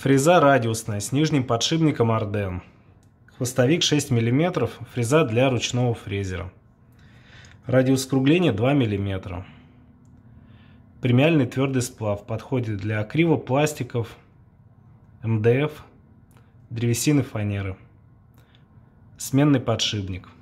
Фреза радиусная с нижним подшипником Арден. Хвостовик 6 мм, фреза для ручного фрезера. Радиус скругления 2 мм. Премиальный твердый сплав подходит для акрива, пластиков, МДФ, древесины, фанеры. Сменный подшипник –